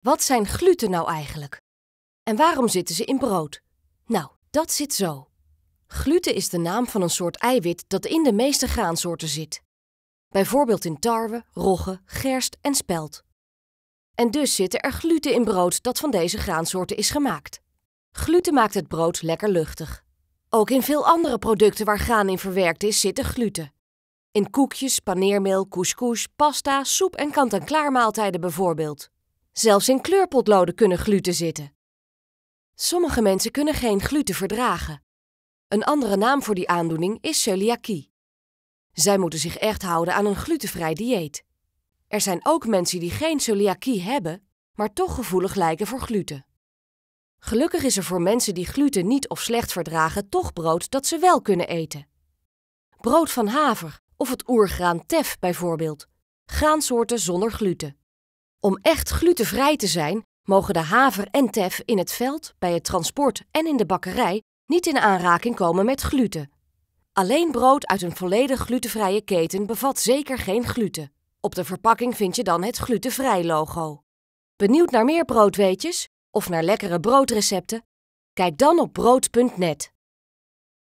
Wat zijn gluten nou eigenlijk? En waarom zitten ze in brood? Nou, dat zit zo. Gluten is de naam van een soort eiwit dat in de meeste graansoorten zit. Bijvoorbeeld in tarwe, rogge, gerst en spelt. En dus zitten er gluten in brood dat van deze graansoorten is gemaakt. Gluten maakt het brood lekker luchtig. Ook in veel andere producten waar graan in verwerkt is, zitten gluten. In koekjes, paneermeel, couscous, pasta, soep en kant-en-klaar maaltijden bijvoorbeeld. Zelfs in kleurpotloden kunnen gluten zitten. Sommige mensen kunnen geen gluten verdragen. Een andere naam voor die aandoening is celiakie. Zij moeten zich echt houden aan een glutenvrij dieet. Er zijn ook mensen die geen celiakie hebben, maar toch gevoelig lijken voor gluten. Gelukkig is er voor mensen die gluten niet of slecht verdragen toch brood dat ze wel kunnen eten. Brood van haver of het oergraan tef bijvoorbeeld, graansoorten zonder gluten. Om echt glutenvrij te zijn, mogen de haver en tef in het veld, bij het transport en in de bakkerij niet in aanraking komen met gluten. Alleen brood uit een volledig glutenvrije keten bevat zeker geen gluten. Op de verpakking vind je dan het glutenvrij logo. Benieuwd naar meer broodweetjes of naar lekkere broodrecepten? Kijk dan op brood.net.